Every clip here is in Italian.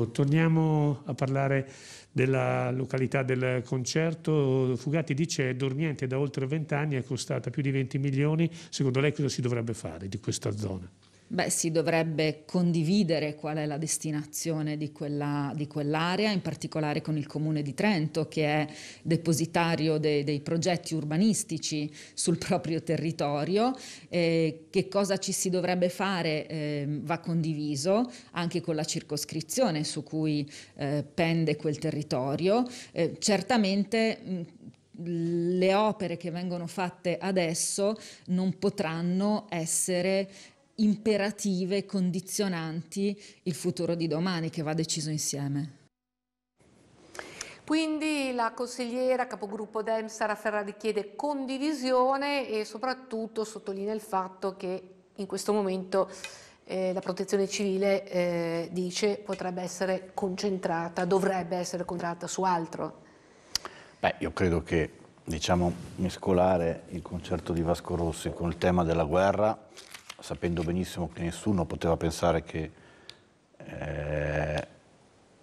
Ecco, torniamo a parlare della località del concerto. Fugati dice è dormiente da oltre 20 anni, è costata più di 20 milioni. Secondo lei cosa si dovrebbe fare di questa zona? Beh, si dovrebbe condividere qual è la destinazione di, quella, di quell'area, in particolare con il Comune di Trento, che è depositario de, dei progetti urbanistici sul proprio territorio. Eh, che cosa ci si dovrebbe fare eh, va condiviso anche con la circoscrizione su cui eh, pende quel territorio. Eh, certamente mh, mm, le opere che vengono fatte adesso non potranno essere imperative, condizionanti il futuro di domani che va deciso insieme. Quindi la consigliera capogruppo DEM Sara Ferrari chiede condivisione e soprattutto sottolinea il fatto che in questo momento eh, la protezione civile eh, dice potrebbe essere concentrata, dovrebbe essere concentrata su altro. Beh, io credo che diciamo, mescolare il concerto di Vasco Rossi con il tema della guerra sapendo benissimo che nessuno poteva pensare che eh,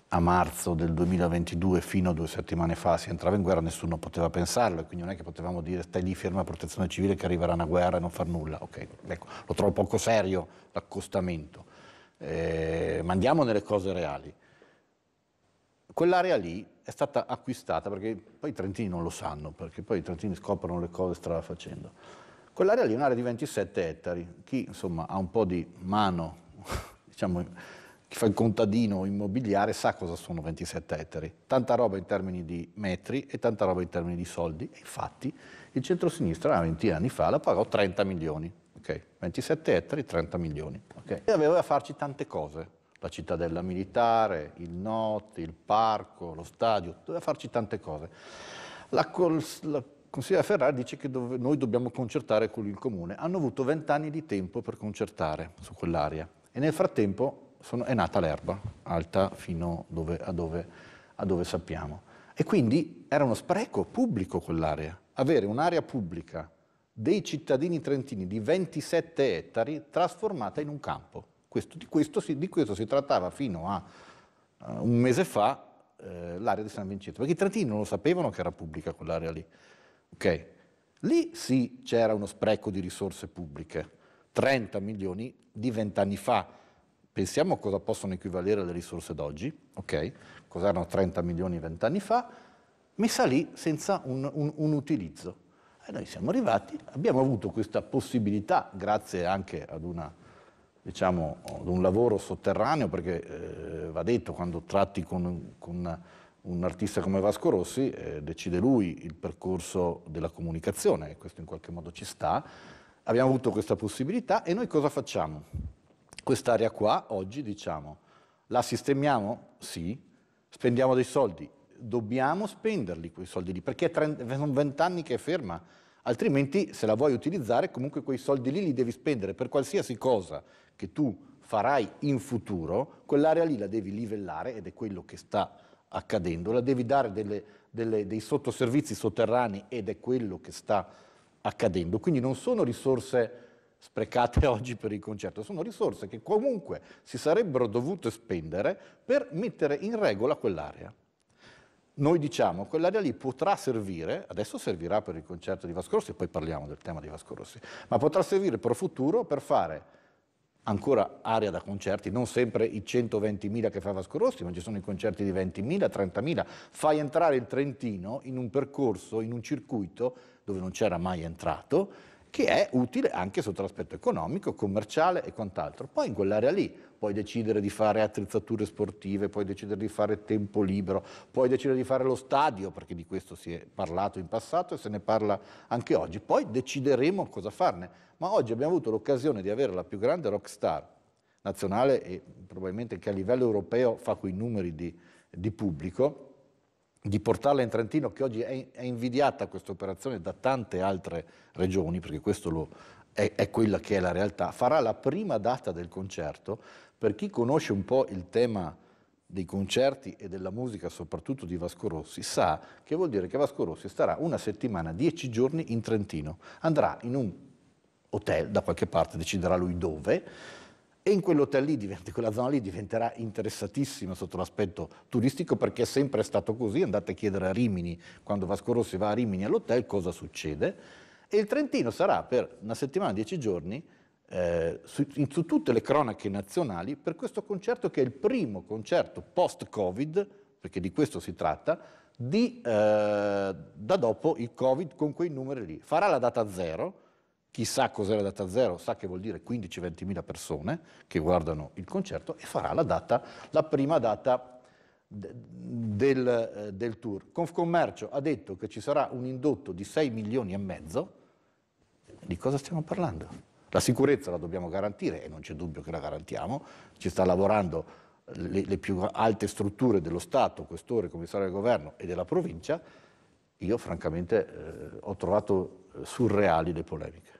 a marzo del 2022, fino a due settimane fa, si entrava in guerra, nessuno poteva pensarlo, e quindi non è che potevamo dire stai lì ferma protezione civile che arriverà una guerra e non far nulla. Okay, ecco, lo trovo poco serio l'accostamento. Eh, ma andiamo nelle cose reali. Quell'area lì è stata acquistata, perché poi i trentini non lo sanno, perché poi i trentini scoprono le cose strada facendo Quell'area lì è un'area di 27 ettari. Chi insomma, ha un po' di mano, diciamo, chi fa il contadino immobiliare sa cosa sono 27 ettari. Tanta roba in termini di metri e tanta roba in termini di soldi. infatti il centro centrosinistra una ah, ventina di anni fa la pagò 30 milioni. Okay. 27 ettari, 30 milioni. Okay. E aveva da farci tante cose la cittadella militare, il NOT, il parco, lo stadio, doveva farci tante cose. La, la, consigliere Ferrari dice che dove, noi dobbiamo concertare con il comune. Hanno avuto vent'anni di tempo per concertare su quell'area e nel frattempo sono, è nata l'erba alta fino dove, a, dove, a dove sappiamo. E quindi era uno spreco pubblico quell'area. Avere un'area pubblica dei cittadini trentini di 27 ettari trasformata in un campo. Questo, di, questo si, di, questo si, trattava fino a uh, un mese fa eh, l'area di San Vincenzo, perché i trentini non lo sapevano che era pubblica quell'area lì. Okay. Lì sì c'era uno spreco di risorse pubbliche, 30 milioni di vent'anni fa. Pensiamo a cosa possono equivalere le risorse d'oggi, ok? Cos'erano 30 milioni vent'anni fa, messa lì senza un, un, un utilizzo. E noi siamo arrivati, abbiamo avuto questa possibilità, grazie anche ad una diciamo, ad un lavoro sotterraneo, perché eh, va detto, quando tratti con, con un artista come Vasco Rossi eh, decide lui il percorso della comunicazione, e questo in qualche modo ci sta. Abbiamo avuto questa possibilità e noi cosa facciamo? Quest'area qua oggi diciamo la sistemiamo? Sì. Spendiamo dei soldi? Dobbiamo spenderli quei soldi lì, perché sono vent'anni che è ferma, altrimenti se la vuoi utilizzare comunque quei soldi lì li devi spendere per qualsiasi cosa che tu farai in futuro, quell'area lì la devi livellare ed è quello che sta la devi dare delle, delle, dei sottoservizi sotterranei ed è quello che sta accadendo. Quindi non sono risorse sprecate oggi per il concerto, sono risorse che comunque si sarebbero dovute spendere per mettere in regola quell'area. Noi diciamo che quell'area lì potrà servire, adesso servirà per il concerto di Vasco Rossi, poi parliamo del tema di Vasco Rossi, ma potrà servire per futuro per fare ancora area da concerti, non sempre i 120.000 che fa Vasco Rossi, ma ci sono i concerti di 20.000, 30.000. Fai entrare il Trentino in un percorso, in un circuito dove non c'era mai entrato, che è utile anche sotto l'aspetto economico, commerciale e quant'altro. Poi in quell'area lì puoi decidere di fare attrezzature sportive, puoi decidere di fare tempo libero, puoi decidere di fare lo stadio, perché di questo si è parlato in passato e se ne parla anche oggi. Poi decideremo cosa farne, ma oggi abbiamo avuto l'occasione di avere la più grande rockstar nazionale e probabilmente che a livello europeo fa quei numeri di, di pubblico, di portarla in Trentino, che oggi è, invidiata questa operazione da tante altre regioni, perché questo è, è, quella che è la realtà, farà la prima data del concerto. Per chi conosce un po' il tema dei concerti e della musica, soprattutto di Vasco Rossi, sa che vuol dire che Vasco Rossi starà una settimana, dieci giorni in Trentino. Andrà in un hotel da qualche parte, deciderà lui dove, e in quell'hotel lì, diventa, quella zona lì diventerà interessatissima sotto l'aspetto turistico perché è sempre stato così, andate a chiedere a Rimini, quando Vasco Rossi va a Rimini all'hotel cosa succede, e il Trentino sarà per una settimana, dieci giorni, eh, su, in, su tutte le cronache nazionali per questo concerto che è il primo concerto post-Covid, perché di questo si tratta, di, eh, da dopo il Covid con quei numeri lì. Farà la data zero, chi sa cos'è la data zero sa che vuol dire 15-20 mila persone che guardano il concerto e farà la data, la prima data del, eh, del tour. Confcommercio ha detto che ci sarà un indotto di 6 milioni e mezzo, di cosa stiamo parlando? La sicurezza la dobbiamo garantire e non c'è dubbio che la garantiamo, ci sta lavorando le, le più alte strutture dello Stato, questore, commissario del governo e della provincia, io francamente eh, ho trovato eh, surreali le polemiche.